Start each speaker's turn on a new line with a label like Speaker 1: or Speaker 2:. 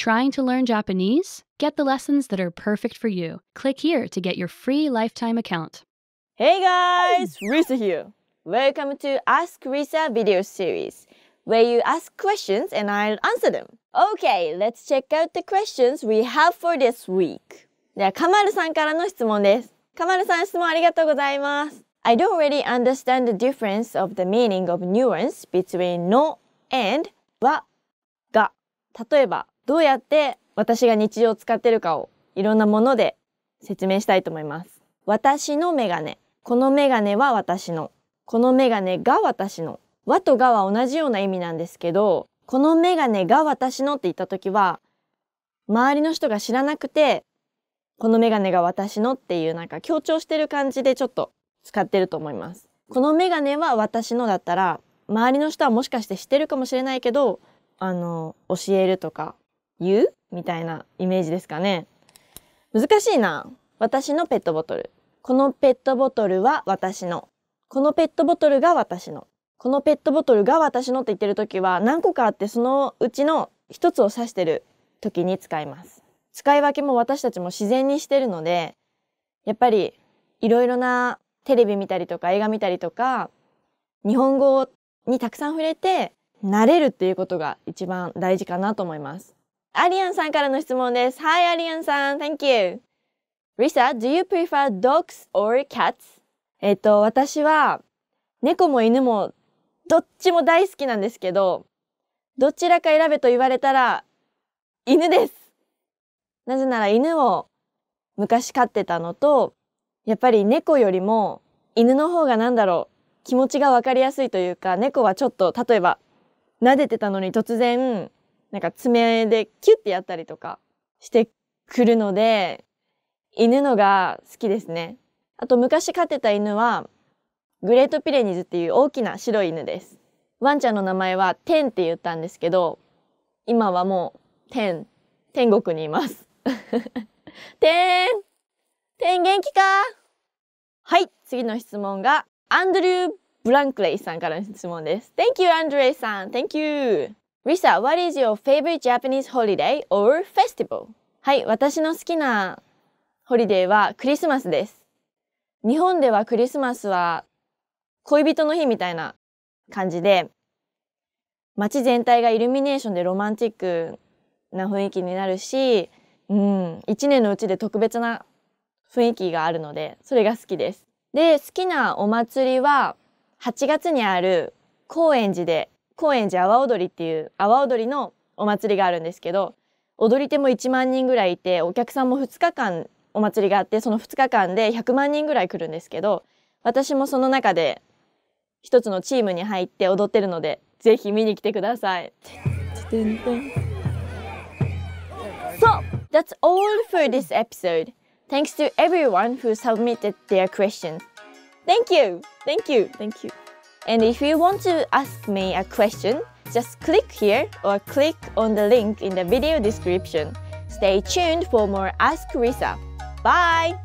Speaker 1: Trying to learn Japanese? Get the lessons that are perfect for you. Click here to get your free lifetime account. Hey guys, Risa here. Welcome to Ask Risa video series, where you ask questions and I'll answer them. Okay, let's check out the questions we have for this week. I do don't really understand the difference of the meaning of nuance between no and 例えばどうやって私が日常使ってるかをいろんなもので説明したいと思います。私のメガネ。このメガネは私の。このメガネが私の。和とがは同じような意味なんですけど、このメガネが私のって言った時は、周りの人が知らなくて、このメガネが私のっていうなんか強調してる感じでちょっと使ってると思います。このメガネは私のだったら、周りの人はもしかして知ってるかもしれないけど、あの、教えるとか言うみたいなイメージですかね。難しいな。私のペットボトル。このペットボトルは私の。このペットボトルが私の。このペットボトルが私のって言ってる時は何個かあってそのうちの一つを指してる時に使います。使い分けも私たちも自然にしてるので、やっぱりいろいろなテレビ見たりとか映画見たりとか、日本語にたくさん触れて慣れるっていうことが一番大事かなと思います。アリアンさんからの質問です。Hi, アリアンさん。Thank you. Risa, do you prefer dogs or cats? えっと、私は猫も犬もどっちも大好きなんですけど、どちらか選べと言われたら犬です。なぜなら犬を昔飼ってたのと、やっぱり猫よりも犬の方がなんだろう、気持ちがわかりやすいというか、猫はちょっと、例えば、撫でてたのに突然、なんか爪でキュッてやったりとかしてくるので、犬のが好きですね。あと昔飼ってた犬は、グレートピレニズっていう大きな白い犬です。ワンちゃんの名前はテンって言ったんですけど、今はもうテン、天国にいます。テンテン元気かはい、次の質問が、アンドリュー・ブランクレイさんからの質問です。Thank you, アンドレイさん。Thank you! Risa, what is your favorite Japanese holiday or festival? はい、私の好きなホリデーはクリスマスです。日本ではクリスマスは恋人の日みたいな感じで、街全体がイルミネーションでロマンチックな雰囲気になるし、うん、一年のうちで特別な雰囲気があるので、それが好きです。で、好きなお祭りは、8月にある高円寺で高円寺阿波踊りっていう阿波踊りのお祭りがあるんですけど踊り手も1万人ぐらいいてお客さんも2日間お祭りがあってその2日間で100万人ぐらい来るんですけど私もその中で一つのチームに入って踊ってるのでぜひ見に来てください。So, that's all for this episode. Thanks to everyone who submitted their questions. Thank you! Thank you! Thank you! And if you want to ask me a question, just click here or click on the link in the video description. Stay tuned for more Ask Risa. Bye!